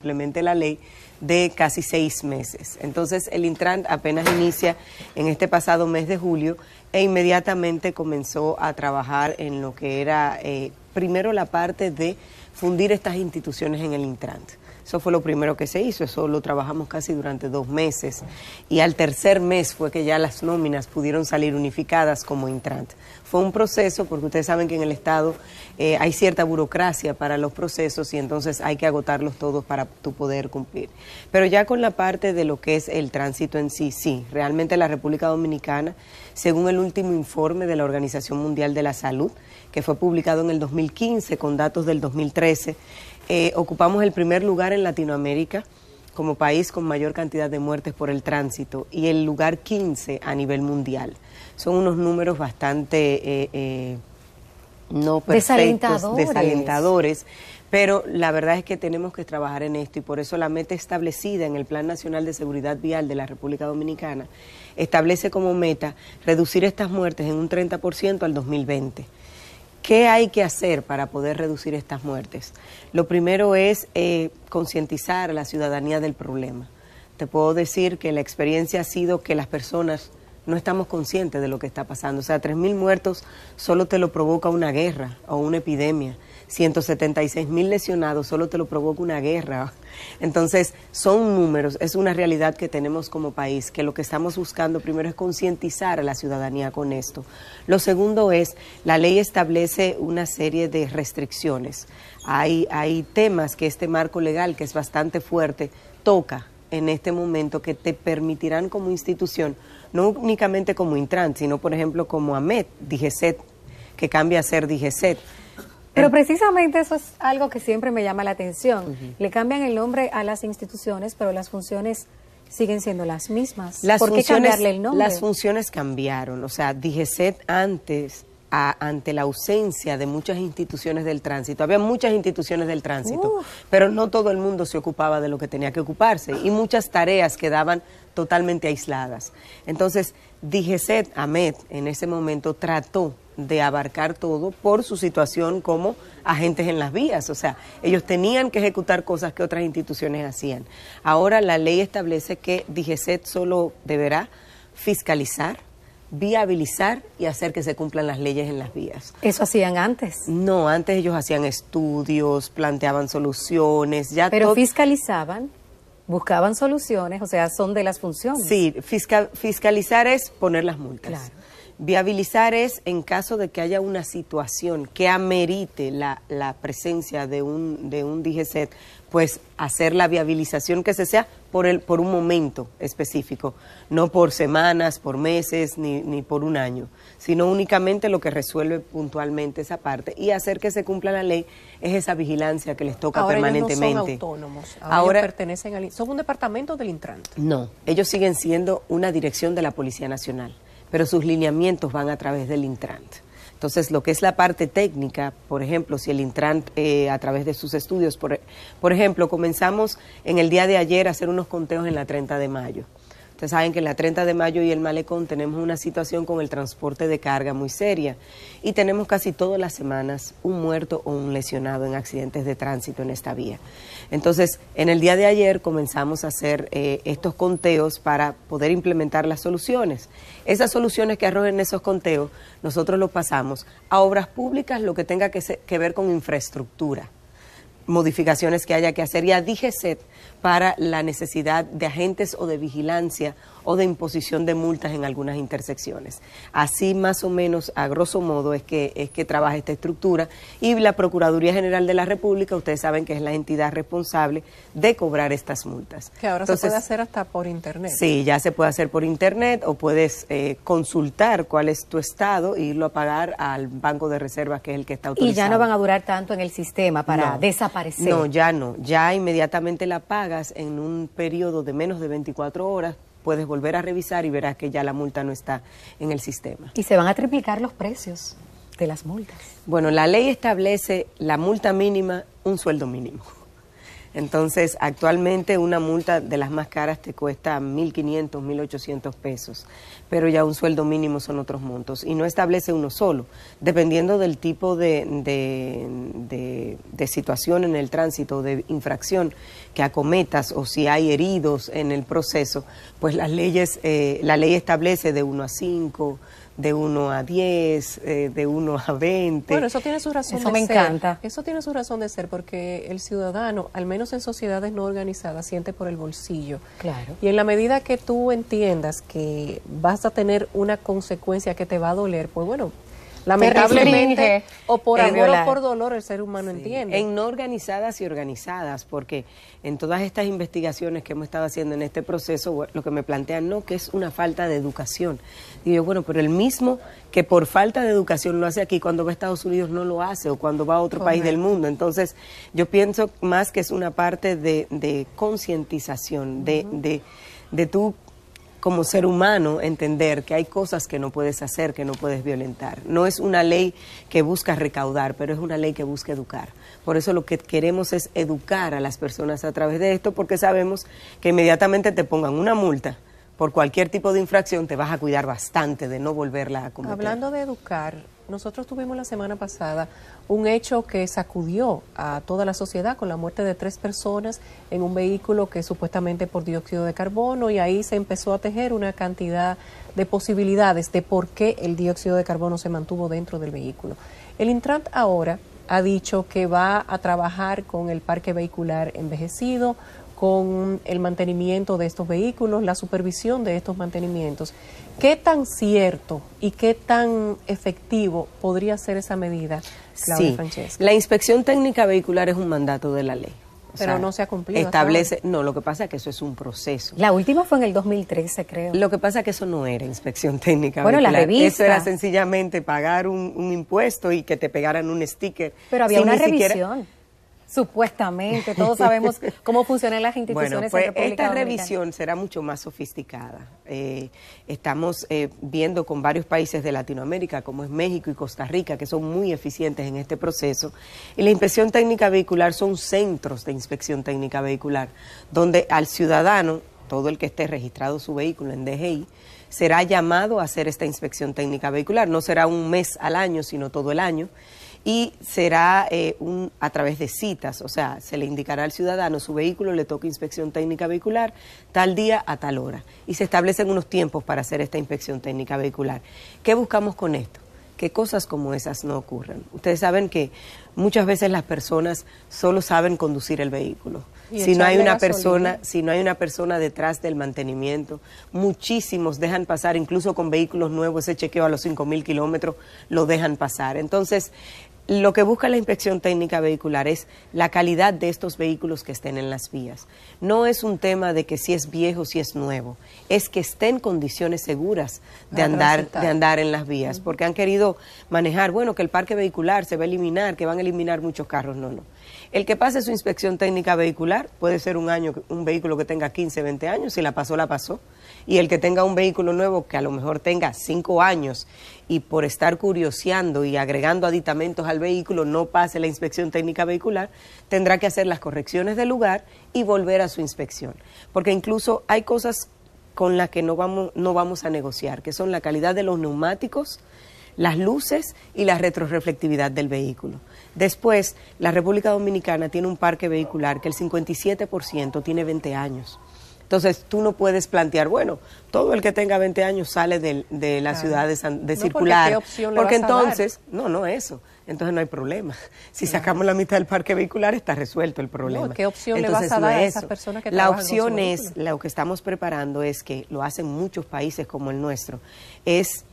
implemente la ley de casi seis meses. Entonces el Intran apenas inicia en este pasado mes de julio e inmediatamente comenzó a trabajar en lo que era eh, primero la parte de fundir estas instituciones en el Intran. Eso fue lo primero que se hizo, eso lo trabajamos casi durante dos meses. Y al tercer mes fue que ya las nóminas pudieron salir unificadas como entrante Fue un proceso, porque ustedes saben que en el Estado eh, hay cierta burocracia para los procesos y entonces hay que agotarlos todos para tu poder cumplir. Pero ya con la parte de lo que es el tránsito en sí, sí, realmente la República Dominicana, según el último informe de la Organización Mundial de la Salud, que fue publicado en el 2015 con datos del 2013, eh, ocupamos el primer lugar en Latinoamérica como país con mayor cantidad de muertes por el tránsito y el lugar 15 a nivel mundial. Son unos números bastante eh, eh, no desalentadores. desalentadores. pero la verdad es que tenemos que trabajar en esto y por eso la meta establecida en el Plan Nacional de Seguridad Vial de la República Dominicana establece como meta reducir estas muertes en un 30% al 2020. ¿Qué hay que hacer para poder reducir estas muertes? Lo primero es eh, concientizar a la ciudadanía del problema. Te puedo decir que la experiencia ha sido que las personas no estamos conscientes de lo que está pasando. O sea, 3.000 muertos solo te lo provoca una guerra o una epidemia. 176 mil lesionados, solo te lo provoca una guerra. Entonces, son números, es una realidad que tenemos como país, que lo que estamos buscando primero es concientizar a la ciudadanía con esto. Lo segundo es, la ley establece una serie de restricciones. Hay, hay temas que este marco legal, que es bastante fuerte, toca en este momento que te permitirán como institución, no únicamente como Intran, sino por ejemplo como AMET, DGCET, que cambia a ser DGCET, pero eh. precisamente eso es algo que siempre me llama la atención. Le cambian el nombre a las instituciones, pero las funciones siguen siendo las mismas. ¿Por qué cambiarle el nombre? Las funciones cambiaron. O sea, DGCET antes ante la ausencia de muchas instituciones del tránsito. Había muchas instituciones del tránsito, pero no todo el mundo se ocupaba de lo que tenía que ocuparse y muchas tareas quedaban totalmente aisladas. Entonces, DGCET, Ahmed en ese momento trató de abarcar todo por su situación como agentes en las vías. O sea, ellos tenían que ejecutar cosas que otras instituciones hacían. Ahora la ley establece que DGCET solo deberá fiscalizar, viabilizar y hacer que se cumplan las leyes en las vías. ¿Eso hacían antes? No, antes ellos hacían estudios, planteaban soluciones, ya Pero fiscalizaban buscaban soluciones, o sea, son de las funciones. Sí, fiscal, fiscalizar es poner las multas. Claro. Viabilizar es en caso de que haya una situación que amerite la, la presencia de un, de un DGCET, pues hacer la viabilización que se sea por, el, por un momento específico, no por semanas, por meses, ni, por un año, sino únicamente lo que resuelve puntualmente esa parte y hacer que se cumpla la ley es esa vigilancia que les toca ahora permanentemente. Ellos no son autónomos, ahora, pertenecen al... ¿Son un departamento del Intran? No, ellos siguen siendo una dirección de la Policía Nacional pero sus lineamientos van a través del Intrant. Entonces, lo que es la parte técnica, por ejemplo, si el Intrant eh, a través de sus estudios, por, por ejemplo, comenzamos en el día de ayer a hacer unos conteos en la 30 de mayo. Ustedes saben que en la 30 de mayo y el malecón tenemos una situación con el transporte de carga muy seria y tenemos casi todas las semanas un muerto o un lesionado en accidentes de tránsito en esta vía. Entonces, en el día de ayer comenzamos a hacer eh, estos conteos para poder implementar las soluciones. Esas soluciones que arrojen esos conteos, nosotros los pasamos a obras públicas, lo que tenga que, que ver con infraestructura modificaciones que haya que hacer ya a para la necesidad de agentes o de vigilancia o de imposición de multas en algunas intersecciones. Así más o menos, a grosso modo, es que, es que trabaja esta estructura y la Procuraduría General de la República, ustedes saben que es la entidad responsable de cobrar estas multas. Que ahora se puede hacer hasta por Internet. Sí, ya se puede hacer por Internet o puedes eh, consultar cuál es tu estado e irlo a pagar al Banco de Reservas, que es el que está autorizado. Y ya no van a durar tanto en el sistema para desaparecer. No, ya no. Ya inmediatamente la pagas en un periodo de menos de 24 horas puedes volver a revisar y verás que ya la multa no está en el sistema. Y se van a triplicar los precios de las multas. Bueno, la ley establece la multa mínima, un sueldo mínimo. Entonces, actualmente una multa de las más caras te cuesta 1.500, 1.800 pesos, pero ya un sueldo mínimo son otros montos y no establece uno solo, dependiendo del tipo de, de, situación en el tránsito, de infracción que acometas o si hay heridos en el proceso, pues las leyes, eh, la ley establece de 1 a 5, de 1 a 10, eh, de 1 a 20. Bueno, eso tiene su razón eso me encanta. Eso tiene su razón de ser porque el ciudadano, al menos en sociedades no organizadas, siente por el bolsillo. Claro. Y en la medida que tú entiendas que vas a tener una consecuencia que te va a doler, pues bueno, lamentablemente, o por amor o por dolor el ser humano entiende. En no organizadas y organizadas, porque en todas estas investigaciones que hemos estado haciendo en este proceso, lo que me plantean, no, que es una falta de educación. Digo yo, bueno, pero el mismo que por falta de educación lo hace aquí, cuando va a Estados Unidos no lo hace, o cuando va a otro país del mundo. Entonces, yo pienso más que es una parte de, concientización, de, de, de como ser humano entender que hay cosas que no puedes hacer, que no puedes violentar. No es una ley que busca recaudar, pero es una ley que busca educar. Por eso lo que queremos es educar a las personas a través de esto, porque sabemos que inmediatamente te pongan una multa por cualquier tipo de infracción, te vas a cuidar bastante de no volverla a cometer. Hablando de educar, nosotros tuvimos la semana pasada un hecho que sacudió a toda la sociedad con la muerte de tres personas en un vehículo que supuestamente por dióxido de carbono y ahí se empezó a tejer una cantidad de posibilidades de por qué el dióxido de carbono se mantuvo dentro del vehículo. El Intran ahora ha dicho que va a trabajar con el parque vehicular envejecido, con el mantenimiento de estos vehículos, la supervisión de estos mantenimientos. ¿Qué tan cierto y qué tan efectivo podría ser esa medida, Claudia sí, La inspección técnica vehicular es un mandato de la ley. pero no se ha cumplido. Establece, no, lo que pasa es que eso es un proceso. La última fue en el 2013, creo. Lo que pasa es que eso no era inspección técnica. Bueno, la revista. Eso era sencillamente pagar un, impuesto y que te pegaran un sticker. Pero había una revisión. Supuestamente, todos sabemos cómo funcionan las instituciones. Bueno, pues esta revisión será mucho más sofisticada. Eh, estamos eh, viendo con varios países de Latinoamérica, como es México y Costa Rica, que son muy eficientes en este proceso. Y la inspección técnica vehicular son centros de inspección técnica vehicular, donde al ciudadano, todo el que esté registrado su vehículo en DGI, será llamado a hacer esta inspección técnica vehicular. No será un mes al año, sino todo el año y será eh, un, a través de citas, o sea, se le indicará al ciudadano su vehículo, le toca inspección técnica vehicular tal día a tal hora y se establecen unos tiempos para hacer esta inspección técnica vehicular. ¿Qué buscamos con esto? que cosas como esas no ocurran. Ustedes saben que muchas veces las personas solo saben conducir el vehículo. Si no hay una persona, si no hay una persona detrás del mantenimiento, muchísimos dejan pasar, incluso con vehículos nuevos, ese chequeo a los 5.000 kilómetros lo dejan pasar. Entonces, lo que busca la inspección técnica vehicular es la calidad de estos vehículos que estén en las vías. No es un tema de que si es viejo, si es nuevo, es que estén en condiciones seguras de, andar, de andar en las vías, porque han querido manejar, bueno, que el parque vehicular se va a eliminar, que van a eliminar muchos carros, no, no. El que pase su inspección técnica vehicular, puede ser un año, un vehículo que tenga 15, 20 años, si la pasó, la pasó. Y el que tenga un vehículo nuevo que a lo mejor tenga 5 años y por estar curioseando y agregando aditamentos al vehículo no pase la inspección técnica vehicular, tendrá que hacer las correcciones del lugar y volver a su inspección. Porque incluso hay cosas con las que no vamos, no vamos a negociar, que son la calidad de los neumáticos, las luces y la retroreflectividad del vehículo. Después, la República Dominicana tiene un parque vehicular que el 57% tiene 20 años. Entonces, tú no puedes plantear, bueno, todo el que tenga 20 años sale de, la ciudad de, circular. Porque, opción entonces, no, no eso. Entonces no hay problema. Si sacamos la mitad del parque vehicular, está resuelto el problema. ¿Qué opción le a a que La opción es, lo que estamos preparando es que lo hacen muchos países como el nuestro, es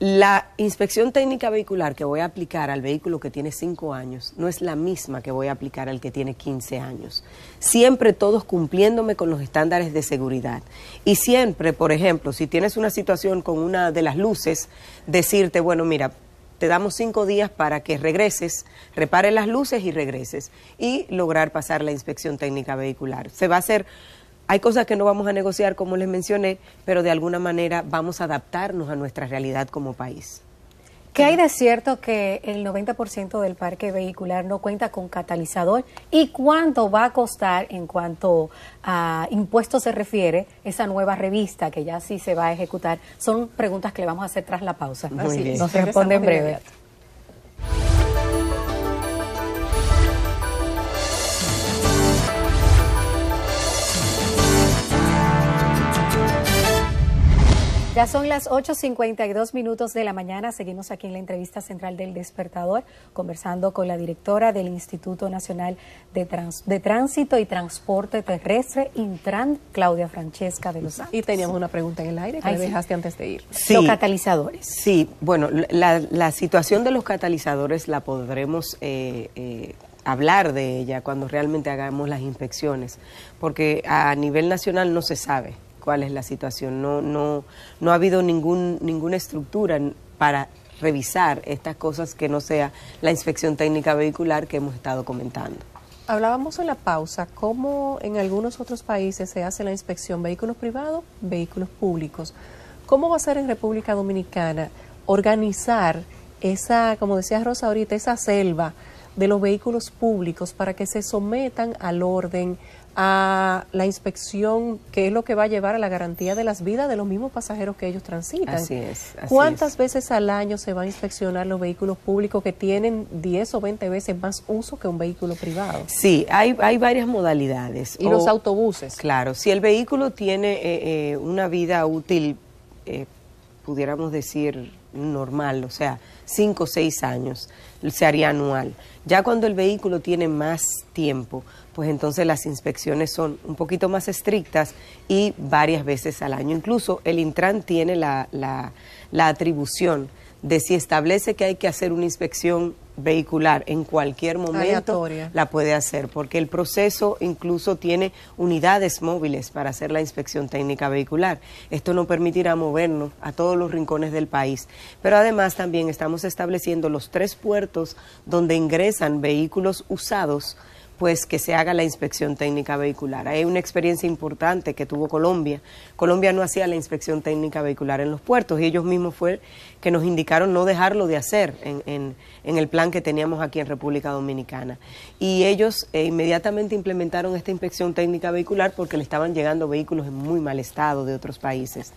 la inspección técnica vehicular que voy a aplicar al vehículo que tiene 5 años no es la misma que voy a aplicar al que tiene 15 años. Siempre todos cumpliéndome con los estándares de seguridad. Y siempre, por ejemplo, si tienes una situación con una de las luces, decirte, bueno, mira, te damos cinco días para que regreses, repare las luces y regreses y lograr pasar la inspección técnica vehicular. Se va a hacer hay cosas que no vamos a negociar, como les mencioné, pero de alguna manera vamos a adaptarnos a nuestra realidad como país. ¿Qué hay de cierto que el 90% del parque vehicular no cuenta con catalizador? ¿Y cuánto va a costar en cuanto a impuestos se refiere esa nueva revista que ya sí se va a ejecutar? Son preguntas que le vamos a hacer tras la pausa. Así Nos responde en breve. Ya son las 8.52 minutos de la mañana. Seguimos aquí en la entrevista central del despertador, conversando con la directora del Instituto Nacional de, Trans de Tránsito y Transporte Terrestre, Intran, Claudia Francesca de los Santos. Y teníamos una pregunta en el aire que dejaste antes de ir. los catalizadores. Sí, bueno, la, situación de los catalizadores la podremos... Eh, eh, hablar de ella cuando realmente hagamos las inspecciones, porque a nivel nacional no se sabe cuál es la situación. No, no, no ha habido ningún, ninguna estructura para revisar estas cosas que no sea la inspección técnica vehicular que hemos estado comentando. Hablábamos en la pausa cómo en algunos otros países se hace la inspección vehículos privados, vehículos públicos. ¿Cómo va a ser en República Dominicana organizar esa, como decía Rosa ahorita, esa selva de los vehículos públicos para que se sometan al orden, a la inspección, que es lo que va a llevar a la garantía de las vidas de los mismos pasajeros que ellos transitan. Así es. ¿Cuántas veces al año se va a inspeccionar los vehículos públicos que tienen 10 o 20 veces más uso que un vehículo privado? Sí, hay, hay varias modalidades. ¿Y los autobuses? Claro, si el vehículo tiene eh, eh, una vida útil, eh, pudiéramos decir normal, o sea, cinco o seis años, se haría anual. Ya cuando el vehículo tiene más tiempo, pues entonces las inspecciones son un poquito más estrictas y varias veces al año. Incluso el Intran tiene la, la, la atribución de si establece que hay que hacer una inspección vehicular en cualquier momento, la puede hacer, porque el proceso incluso tiene unidades móviles para hacer la inspección técnica vehicular. Esto no permitirá movernos a todos los rincones del país. Pero además también estamos estableciendo los tres puertos donde ingresan vehículos usados pues que se haga la inspección técnica vehicular. Hay una experiencia importante que tuvo Colombia. Colombia no hacía la inspección técnica vehicular en los puertos y ellos mismos fue que nos indicaron no dejarlo de hacer en, en, el plan que teníamos aquí en República Dominicana. Y ellos eh, inmediatamente implementaron esta inspección técnica vehicular porque le estaban llegando vehículos en muy mal estado de otros países.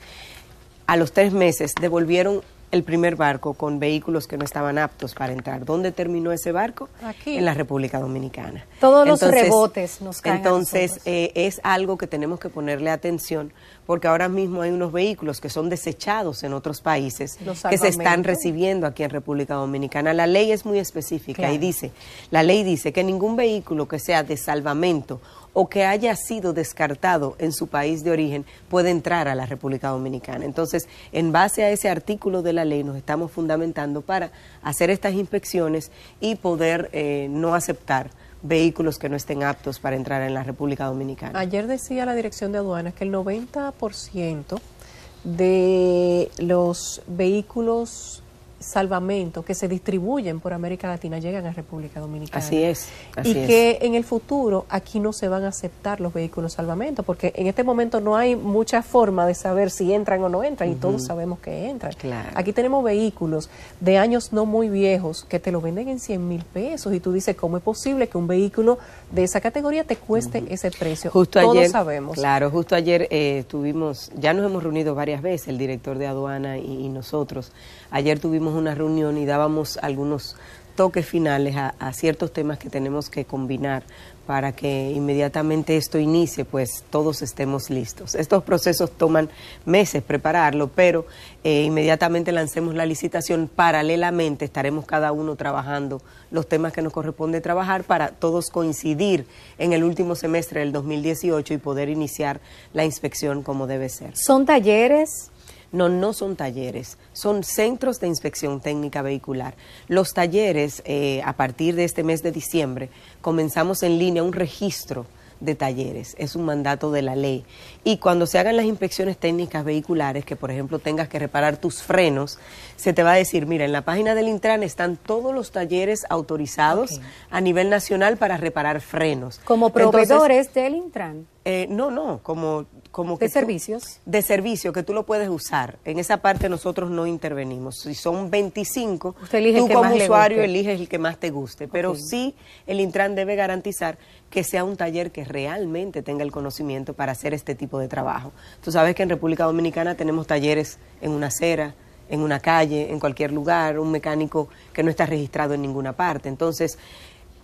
A los tres meses devolvieron el primer barco con vehículos que no estaban aptos para entrar. ¿Dónde terminó ese barco? Aquí. En la República Dominicana. Todos los rebotes nos caen. Entonces, eh, es algo que tenemos que ponerle atención porque ahora mismo hay unos vehículos que son desechados en otros países que se están recibiendo aquí en República Dominicana. La ley es muy específica y dice, la ley dice que ningún vehículo que sea de salvamento o que haya sido descartado en su país de origen puede entrar a la República Dominicana. Entonces, en base a ese artículo de la ley nos estamos fundamentando para hacer estas inspecciones y poder eh, no aceptar vehículos que no estén aptos para entrar en la República Dominicana. Ayer decía la Dirección de Aduanas que el 90% de los vehículos salvamento que se distribuyen por América Latina llegan a República Dominicana. Así es. y que en el futuro aquí no se van a aceptar los vehículos salvamento, porque en este momento no hay mucha forma de saber si entran o no entran, y todos sabemos que entran. Aquí tenemos vehículos de años no muy viejos que te lo venden en 100 mil pesos, y tú dices, ¿cómo es posible que un vehículo de esa categoría te cueste ese precio? Justo todos sabemos. Claro, justo ayer estuvimos eh, ya nos hemos reunido varias veces, el director de aduana y nosotros, Ayer tuvimos una reunión y dábamos algunos toques finales a, ciertos temas que tenemos que combinar para que inmediatamente esto inicie, pues todos estemos listos. Estos procesos toman meses prepararlo, pero eh, inmediatamente lancemos la licitación. Paralelamente estaremos cada uno trabajando los temas que nos corresponde trabajar para todos coincidir en el último semestre del 2018 y poder iniciar la inspección como debe ser. ¿Son talleres? No, no son talleres, son centros de inspección técnica vehicular. Los talleres, eh, a partir de este mes de diciembre, comenzamos en línea un registro de talleres, es un mandato de la ley. Y cuando se hagan las inspecciones técnicas vehiculares, que por ejemplo tengas que reparar tus frenos, se te va a decir, mira, en la página del Intran están todos los talleres autorizados a nivel nacional para reparar frenos. Como proveedores del Intran. Eh, no, no, como... como que ¿De servicios? de servicio, que tú lo puedes usar. En esa parte nosotros no intervenimos. Si son 25, tú como usuario eliges el que más te guste. Pero sí, el Intran debe garantizar que sea un taller que realmente tenga el conocimiento para hacer este tipo de trabajo. Tú sabes que en República Dominicana tenemos talleres en una acera, en una calle, en cualquier lugar, un mecánico que no está registrado en ninguna parte. Entonces,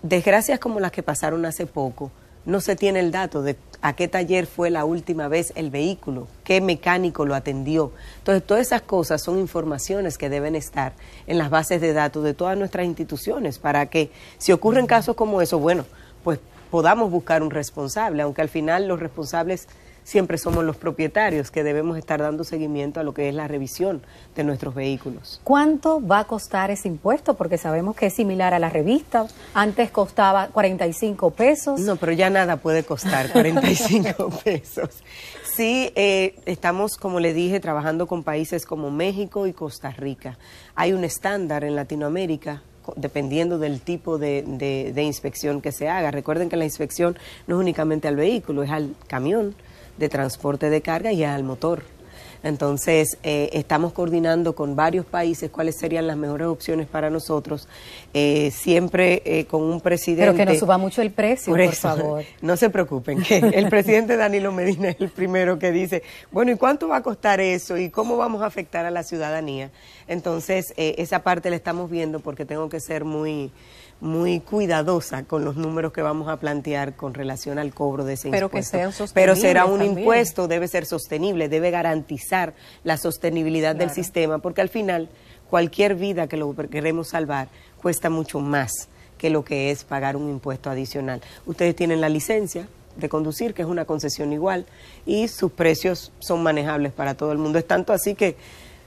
desgracias como las que pasaron hace poco, no se tiene el dato de a qué taller fue la última vez el vehículo, qué mecánico lo atendió. Entonces, todas esas cosas son informaciones que deben estar en las bases de datos de todas nuestras instituciones para que si ocurren casos como eso, bueno, pues podamos buscar un responsable, aunque al final los responsables siempre somos los propietarios que debemos estar dando seguimiento a lo que es la revisión de nuestros vehículos. ¿Cuánto va a costar ese impuesto? Porque sabemos que es similar a la revista. Antes costaba 45 pesos. No, pero ya nada puede costar 45 pesos. Sí, eh, estamos, como le dije, trabajando con países como México y Costa Rica. Hay un estándar en Latinoamérica dependiendo del tipo de, inspección que se haga. Recuerden que la inspección no es únicamente al vehículo, es al camión, de transporte de carga y al motor. Entonces, eh, estamos coordinando con varios países cuáles serían las mejores opciones para nosotros, eh, siempre eh, con un presidente... Pero que no suba mucho el precio, por, favor. No se preocupen, que el presidente Danilo Medina es el primero que dice, bueno, ¿y cuánto va a costar eso? ¿Y cómo vamos a afectar a la ciudadanía? Entonces, esa parte la estamos viendo porque tengo que ser muy muy cuidadosa con los números que vamos a plantear con relación al cobro de ese Pero impuesto. Que sean Pero será un impuesto, debe ser sostenible, debe garantizar la sostenibilidad del sistema, porque al final cualquier vida que lo queremos salvar cuesta mucho más que lo que es pagar un impuesto adicional. Ustedes tienen la licencia, de conducir, que es una concesión igual, y sus precios son manejables para todo el mundo. Es tanto así que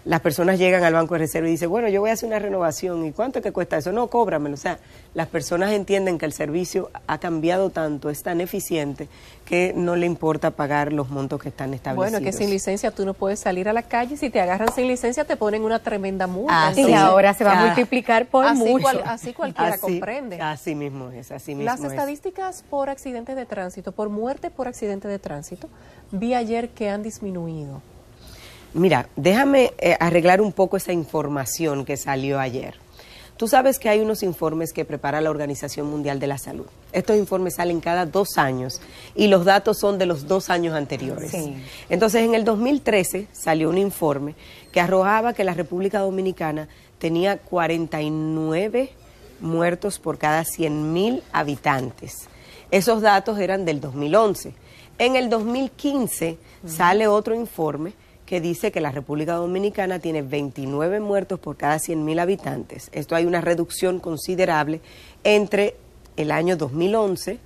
las personas llegan al Banco de Reserva y dicen, bueno, yo voy a hacer una renovación, ¿y cuánto es que cuesta eso? No, cóbramelo. O sea, las personas entienden que el servicio ha cambiado tanto, es tan eficiente, que no le importa pagar los montos que están establecidos. Bueno, que sin licencia tú no puedes salir a la calle, si te agarran sin licencia te ponen una tremenda multa. Así, ah, y ahora se va a ah. multiplicar por así mucho. así cualquiera comprende. Así mismo es, así mismo Las estadísticas por accidentes de tránsito, por muerte por accidente de tránsito, vi ayer que han disminuido. Mira, déjame eh, arreglar un poco esa información que salió ayer. Tú sabes que hay unos informes que prepara la Organización Mundial de la Salud. Estos informes salen cada dos años y los datos son de los dos años anteriores. Entonces, en el 2013 salió un informe que arrojaba que la República Dominicana tenía 49 muertos por cada 100.000 habitantes. Esos datos eran del 2011. En el 2015 sale otro informe que dice que la República Dominicana tiene 29 muertos por cada 100.000 habitantes. Esto hay una reducción considerable entre el año 2011,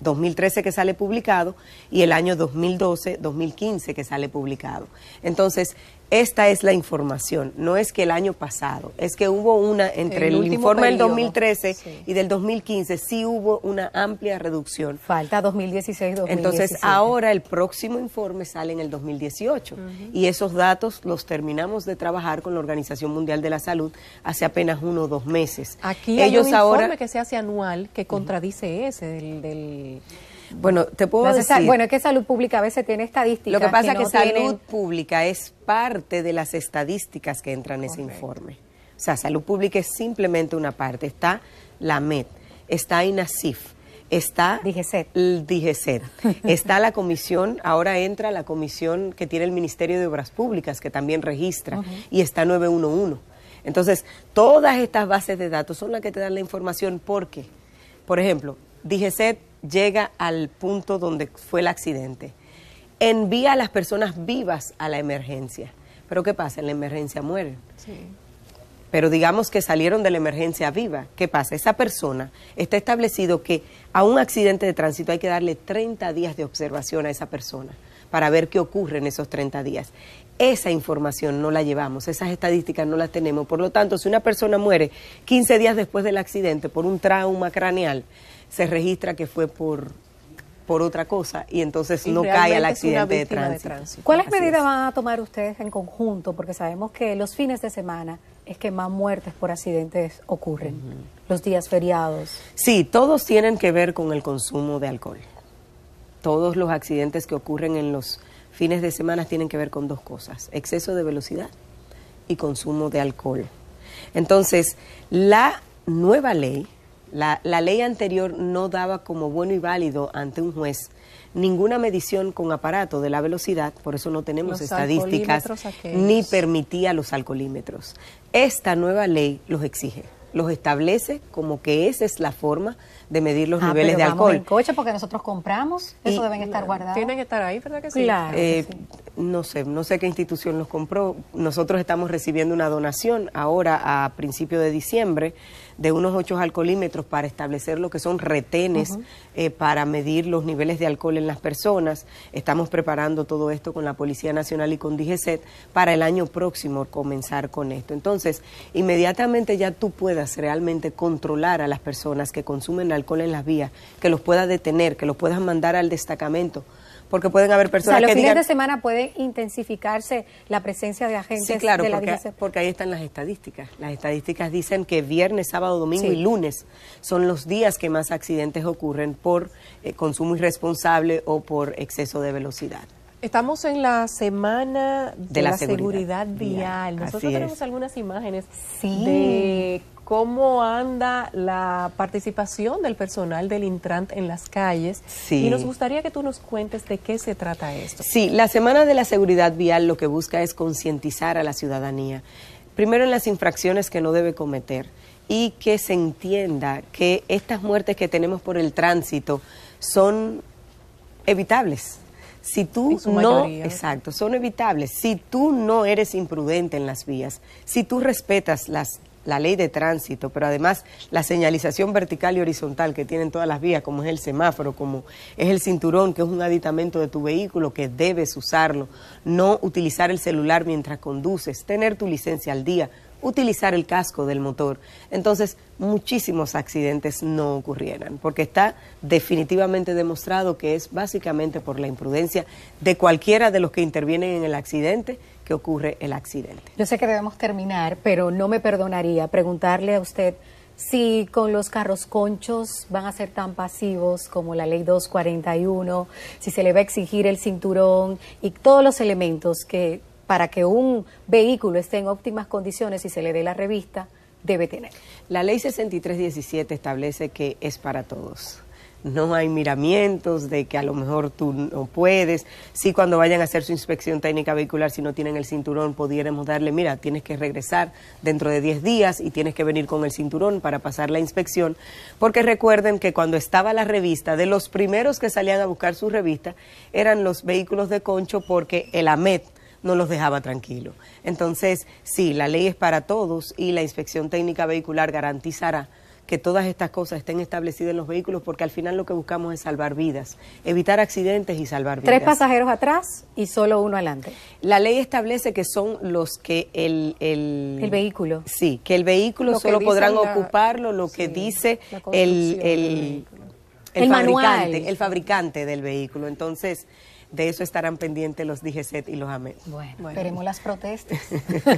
2013 que sale publicado y el año 2012, 2015 que sale publicado. Entonces, esta es la información, no es que el año pasado, es que hubo una entre el, informe del 2013 y del 2015, sí hubo una amplia reducción. Falta 2016, 2017. Entonces, ahora el próximo informe sale en el 2018 y esos datos los terminamos de trabajar con la Organización Mundial de la Salud hace apenas uno o dos meses. Aquí Ellos hay un informe que se hace anual que contradice ese del bueno, te puedo decir. Bueno, es que salud pública a veces tiene estadísticas. Lo que pasa es que salud pública es parte de las estadísticas que entran en ese informe. O sea, salud pública es simplemente una parte. Está la MED, está INASIF, está DIGESET. el está la comisión, ahora entra la comisión que tiene el Ministerio de Obras Públicas, que también registra, y está 911. Entonces, todas estas bases de datos son las que te dan la información porque, por ejemplo, DIGESET llega al punto donde fue el accidente. Envía a las personas vivas a la emergencia. Pero ¿qué pasa? En la emergencia mueren. Sí. Pero digamos que salieron de la emergencia viva. ¿Qué pasa? Esa persona está establecido que a un accidente de tránsito hay que darle 30 días de observación a esa persona para ver qué ocurre en esos 30 días esa información no la llevamos, esas estadísticas no las tenemos. Por lo tanto, si una persona muere 15 días después del accidente por un trauma craneal, se registra que fue por por otra cosa y entonces no cae al accidente de tránsito. ¿Cuáles medidas van a tomar ustedes en conjunto? Porque sabemos que los fines de semana es que más muertes por accidentes ocurren, los días feriados. Sí, todos tienen que ver con el consumo de alcohol. Todos los accidentes que ocurren en los fines de semana tienen que ver con dos cosas, exceso de velocidad y consumo de alcohol. Entonces, la nueva ley, la, ley anterior no daba como bueno y válido ante un juez ninguna medición con aparato de la velocidad, por eso no tenemos estadísticas, ni permitía los alcoholímetros. Esta nueva ley los exige los establece como que esa es la forma de medir los ah, niveles pero de vamos en coche porque nosotros compramos, eso deben estar guardados. Tienen que estar ahí, ¿verdad que sí? Claro. Eh, no sé, no sé qué institución los compró. Nosotros estamos recibiendo una donación ahora a principio de diciembre de unos ocho alcoholímetros para establecer lo que son retenes eh, para medir los niveles de alcohol en las personas. Estamos preparando todo esto con la Policía Nacional y con DGCET para el año próximo comenzar con esto. Entonces, inmediatamente ya tú puedas realmente controlar a las personas que consumen alcohol en las vías, que los puedas detener, que los puedas mandar al destacamento porque pueden haber personas o sea, los fines de semana puede intensificarse la presencia de agentes claro, de la porque, porque ahí están las estadísticas. Las estadísticas dicen que viernes, sábado, domingo y lunes son los días que más accidentes ocurren por eh, consumo irresponsable o por exceso de velocidad. Estamos en la semana de, la, seguridad, vial. Nosotros tenemos algunas imágenes de cómo anda la participación del personal del Intrant en las calles. Y nos gustaría que tú nos cuentes de qué se trata esto. Sí, la Semana de la Seguridad Vial lo que busca es concientizar a la ciudadanía, primero en las infracciones que no debe cometer y que se entienda que estas muertes que tenemos por el tránsito son evitables. Si tú no, exacto, son evitables. Si tú no eres imprudente en las vías, si tú respetas las la ley de tránsito, pero además la señalización vertical y horizontal que tienen todas las vías, como es el semáforo, como es el cinturón, que es un aditamento de tu vehículo, que debes usarlo, no utilizar el celular mientras conduces, tener tu licencia al día, utilizar el casco del motor. Entonces, muchísimos accidentes no ocurrieran, porque está definitivamente demostrado que es básicamente por la imprudencia de cualquiera de los que intervienen en el accidente que ocurre el accidente. Yo sé que debemos terminar, pero no me perdonaría preguntarle a usted si con los carros conchos van a ser tan pasivos como la ley 241, si se le va a exigir el cinturón y todos los elementos que para que un vehículo esté en óptimas condiciones y se le dé la revista, debe tener. La ley 6317 establece que es para todos. No hay miramientos de que a lo mejor tú no puedes. Si sí, cuando vayan a hacer su inspección técnica vehicular, si no tienen el cinturón, pudiéramos darle, mira, tienes que regresar dentro de 10 días y tienes que venir con el cinturón para pasar la inspección. Porque recuerden que cuando estaba la revista, de los primeros que salían a buscar su revista eran los vehículos de concho porque el AMET, no los dejaba tranquilos. Entonces, sí, la ley es para todos y la inspección técnica vehicular garantizará que todas estas cosas estén establecidas en los vehículos, porque al final lo que buscamos es salvar vidas, evitar accidentes y salvar vidas. Tres pasajeros atrás y solo uno adelante. La ley establece que son los que el... El, vehículo. Sí, que el vehículo solo podrán ocuparlo, lo que dice el... el, fabricante, el fabricante del vehículo. Entonces, de eso estarán pendientes los DGCET y los AMET. Bueno, esperemos las protestas.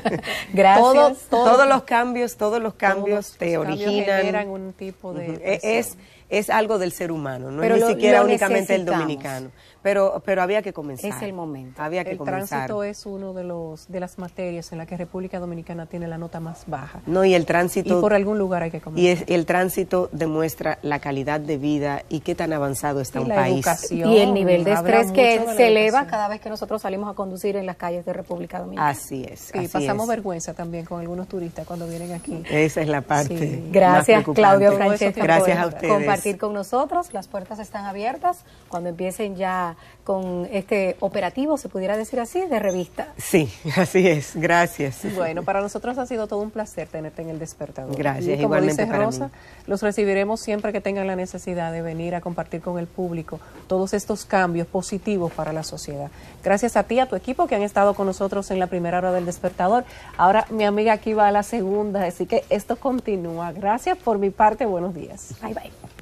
Gracias. todos los cambios, todos los cambios todos te originan. generan un tipo de. E, es, es algo del ser humano, no Pero es ni siquiera únicamente el dominicano. Pero, pero había que comenzar. Es el momento. Había que el tránsito es uno de los de las materias en la que República Dominicana tiene la nota más baja. No, y el tránsito. Y por algún lugar hay que comenzar. Y el tránsito demuestra la calidad de vida y qué tan avanzado está un país. y el nivel de estrés que se eleva cada vez que nosotros salimos a conducir en las calles de República Dominicana. Así es. Y pasamos vergüenza también con algunos turistas cuando vienen aquí. Esa es la parte. Gracias, Claudio Francesco. Gracias a ustedes. Compartir con nosotros. Las puertas están abiertas. Cuando empiecen ya con este operativo, se pudiera decir así, de revista. Sí, así es, gracias. Bueno, para nosotros ha sido todo un placer tenerte en el despertador. Gracias, y como igualmente Rosa, los recibiremos siempre que tengan la necesidad de venir a compartir con el público todos estos cambios positivos para la sociedad. Gracias a ti, a tu equipo que han estado con nosotros en la primera hora del despertador. Ahora mi amiga aquí va a la segunda, así que esto continúa. Gracias por mi parte, buenos días. Bye bye.